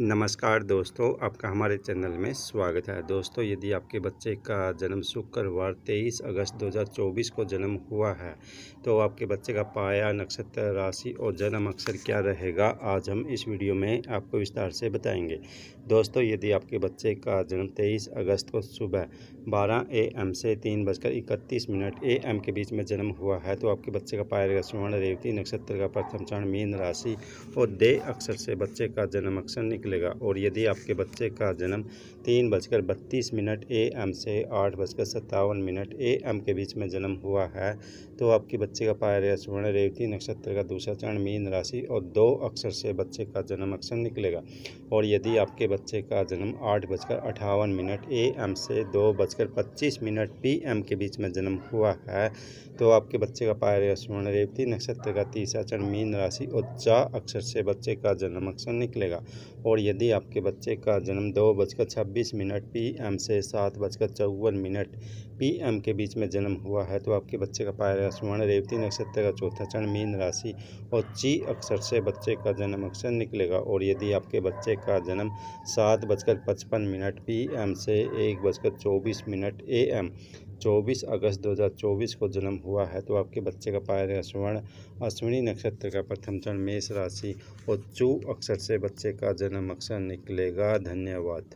नमस्कार दोस्तों आपका हमारे चैनल में स्वागत है दोस्तों यदि आपके बच्चे का जन्म शुक्रवार 23 अगस्त 2024 को जन्म हुआ है तो आपके बच्चे का पाया नक्षत्र राशि और जन्म अक्षर क्या रहेगा आज हम इस वीडियो में आपको विस्तार से बताएंगे दोस्तों यदि आपके बच्चे का जन्म 23 अगस्त को सुबह 12 एम से तीन बजकर इकतीस मिनट एम के बीच में जन्म हुआ है तो आपके बच्चे का पाया रहेगा स्वर्ण रेवती नक्षत्र का प्रथम चरण मीन राशि और दे अक्षर से बच्चे का जन्म अक्षर निकलेगा और यदि आपके बच्चे का जन्म तीन बजकर बत्तीस मिनट ए एम से आठ बजकर सत्तावन मिनट ए एम के बीच में जन्म हुआ है तो आपके बच्चे का पाया स्वर्ण रेवती नक्षत्र का दूसरा चरण मीन राशि और दो अक्षर से बच्चे का जन्म अक्षर निकलेगा और यदि आपके बच्चे का जन्म आठ बजकर अठावन मिनट ए एम से दो बजकर पच्चीस मिनट पी एम के बीच में जन्म हुआ है तो आपके बच्चे का पाया स्वर्ण रेवती नक्षत्र का तीसरा चरण मीन राशि और चार अक्षर से बच्चे का जन्म अक्षर निकलेगा और और यदि आपके बच्चे का जन्म दो बजकर छब्बीस मिनट पी एम से सात बजकर चौवन मिनट पी एम के बीच में जन्म हुआ है तो आपके बच्चे का पाया स्वर्ण रेवती नक्षत्र का चौथा चरण मीन राशि और ची अक्षर से बच्चे का जन्म अक्षर निकलेगा और यदि आपके बच्चे का जन्म सात बजकर पचपन मिनट पी एम से एक बजकर चौबीस मिनट ए एम 24 अगस्त 2024 को जन्म हुआ है तो आपके बच्चे का पाया स्वर्ण अश्विनी नक्षत्र का प्रथम चरण मेष राशि और चू अक्षर से बच्चे का जन्म अक्षर निकलेगा धन्यवाद